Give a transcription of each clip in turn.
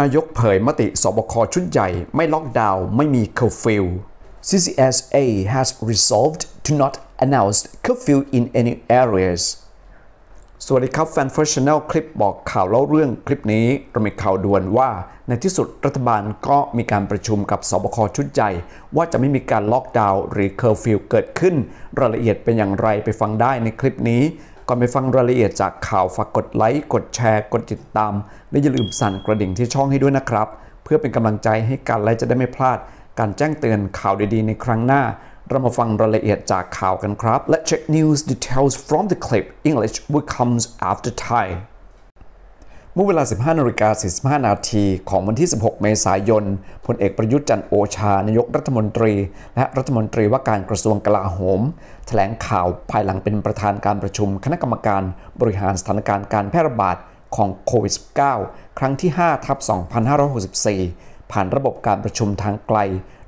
นายกเผยมติ สบคชุดใหญ่ไม่ล็อกดาวน์ไม่มีเคอร์ฟิว CCSA has resolved to not announce curfew in any areas สวัสดีครับแฟนเฟอร์ช h นลคลิปบอกข่าวเล่าเรื่องคลิปนี้เรามีข่าวด่วนว่าในที่สุดรัฐบาลก็มีการประชุมกับสบคชุดใหญ่ว่าจะไม่มีการล็อกดาวน์หรือเคอร์ฟิวเกิดขึ้น รายละเอียดเป็นอย่างไรไปฟังได้ในคลิปนี้ก่อนไปฟังรายละเอียดจากข่าวฝากกดไลค์ กดแชร์ กดติดตาม และอย่าลืมสั่นกระดิ่งที่ช่องให้ด้วยนะครับ เพื่อเป็นกำลังใจให้กันและจะได้ไม่พลาด การแจ้งเตือนข่าวดีๆในครั้งหน้า เรามาฟังรายละเอียดจากข่าวกันครับ Let's check news details from the clip English w h a comes after Thai มื่อเวลา 15นาฬิกา 45 นาที ของวันที่ 16 เมษายน พลเอกประยุทธ์จันโอชานายกรัฐมนตรี และรัฐมนตรีว่าการกระทรวงกลาโหม แถลงข่าวภายหลังเป็นประธานการประชุมคณะกรรมการบริหารสถานการณ์การแพร่ระบาดของโควิด -19 ครั้งที่ 5 ทับ 2564 ผ่านระบบการประชุมทางไกล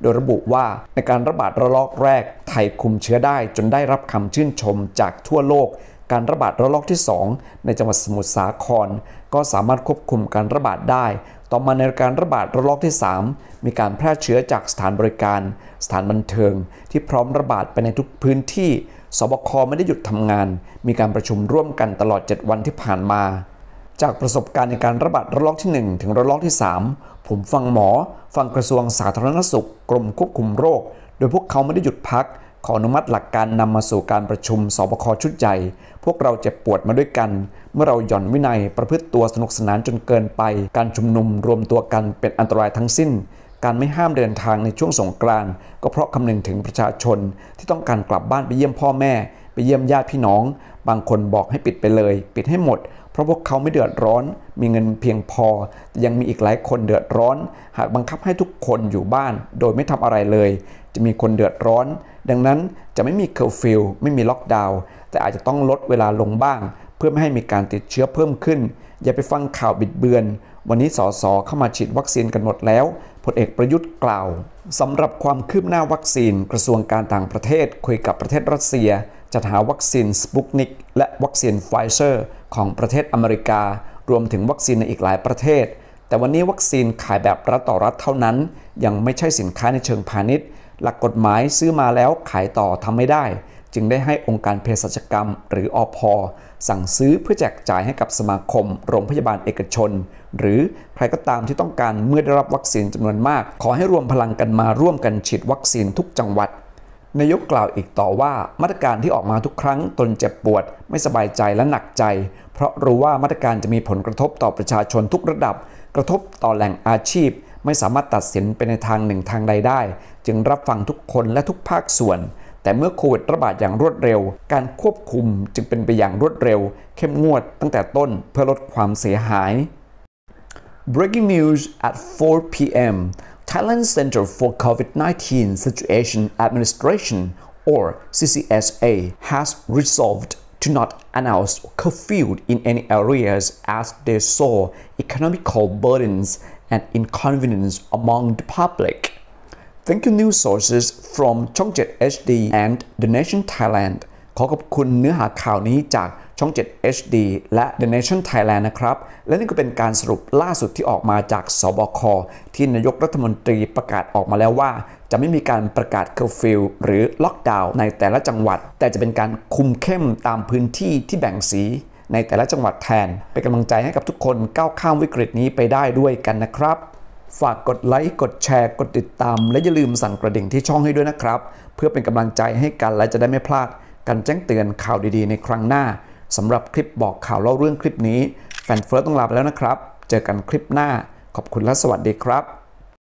โดยระบุว่าในการระบาดระลอกแรก ไทยคุมเชื้อได้จนได้รับคำชื่นชมจากทั่วโลกการระบาดระลอกที่ 2 ในจังหวัดสมุทรสาคร ก็สามารถควบคุมการระบาดได้ ต่อมาในการระบาดระลอกที่ 3 มีการแพร่เชื้อจากสถานบริการ สถานบันเทิง ที่พร้อมระบาดไปในทุกพื้นที่ สบคไม่ได้หยุดทำงาน มีการประชุมร่วมกันตลอด 7 วันที่ผ่านมา จากประสบการณ์ในการระบาดระลอกที่ 1 ถึงระลอกที่ 3 ผมฟังหมอ ฟังกระทรวงสาธารณสุขกรมควบคุมโรคโดยพวกเขาไม่ได้หยุดพัก ขออนุมัติหลักการนำมาสู่การประชุมสบคชุดใหญ่พวกเราเจ็บปวดมาด้วยกัน เมื่อเราหย่อนวินัยประพฤติตัวสนุกสนานจนเกินไป การชุมนุมรวมตัวกันเป็นอันตรายทั้งสิ้น การไม่ห้ามเดินทางในช่วงสงกรานต์ก็เพราะคำนึงถึงประชาชน ที่ต้องการกลับบ้านไปเยี่ยมพ่อแม่ ไปเยี่ยมญาติพี่น้อง บางคนบอกให้ปิดไปเลย ปิดให้หมดเพราะพวกเขาไม่เดือดร้อน มีเงินเพียงพอยังมีอีกหลายคนเดือดร้อน หากบังคับให้ทุกคนอยู่บ้าน โดยไม่ทำอะไรเลย จะมีคนเดือดร้อน ดังนั้นจะไม่มีเคอร์ฟิลไม่มีล็อกดาวน์แต่อาจจะต้องลดเวลาลงบ้าง เพื่อไม่ให้มีการติดเชื้อเพิ่มขึ้น อย่าไปฟังข่าวบิดเบือน วันนี้สสเข้ามาฉีดวัคซีน กันหมดแล้วพลเอกประยุทธ์กล่าวสำหรับความคืบหน้าวัคซีนกระทรวงการต่างประเทศคุยกับประเทศรัสเซียจัดหาวัคซีนสปุกนิกและวัคซีนไฟเซอร์ของประเทศอเมริกา รวมถึงวัคซีนในอีกหลายประเทศ แต่วันนี้วัคซีนขายแบบรัฐต่อรัฐเท่านั้น ยังไม่ใช่สินค้าในเชิงพาณิชย์ หลักกฎหมายซื้อมาแล้วขายต่อทำไม่ได้ จึงได้ให้องค์การเภสัชกรรมหรืออพอ สั่งซื้อเพื่อแจกจ่ายให้กับสมาคม โรงพยาบาลเอกชน หรือใครก็ตามที่ต้องการเมื่อได้รับวัคซีนจำนวนมาก ขอให้รวมพลังกันมาร่วมกันฉีดวัคซีนทุกจังหวัดนายกกล่าวอีกต่อว่ามาตรการที่ออกมาทุกครั้งตนเจ็บปวด ไม่สบายใจและหนักใจ เพราะรู้ว่ามาตรการจะมีผลกระทบต่อประชาชนทุกระดับ กระทบต่อแหล่งอาชีพ ไม่สามารถตัดสินไปในทางหนึ่งทางใดได้ จึงรับฟังทุกคนและทุกภาคส่วน แต่เมื่อโควิดระบาดอย่างรวดเร็ว การควบคุมจึงเป็นไปอย่างรวดเร็ว เข้มงวด ตั้งแต่ต้นเพื่อลดความเสียหาย Breaking news at 4 p.m. Thailand Center for COVID-19 Situation Administration or CCSA has resolved to not announce curfew in any areas as they saw economical burdens and inconvenience among the public. Thank you news sources from Chongjet HD and The Nation Thailand ขอบคุณเนื้อหาข่าวนี้จากช่อง 7 HD และ The Nation Thailand นะครับ และนี่ก็เป็นการสรุปล่าสุดที่ออกมาจากสบค ที่นายกรัฐมนตรีประกาศออกมาแล้วว่า จะไม่มีการประกาศเคอร์ฟิวหรือล็อกดาวน์ในแต่ละจังหวัด แต่จะเป็นการคุมเข้มตามพื้นที่ที่แบ่งสีในแต่ละจังหวัดแทนเป็นกำลังใจให้กับทุกคนก้าวข้ามวิกฤตนี้ไปได้ด้วยกันนะครับฝากกดไลค์กดแชร์ กดติดตาม และอย่าลืมสั่นกระดิ่งที่ช่องให้ด้วยนะครับเพื่อเป็นกำลังใจให้กันและจะได้ไม่พลาด การแจ้งเตือนข่าวดีๆ ในครั้งหน้าสำหรับคลิปบอกข่าวเล่าเรื่องคลิปนี้ แฟนเฟิร์สต้องลาไปแล้วนะครับ เจอกันคลิปหน้า ขอบคุณและสวัสดีครับ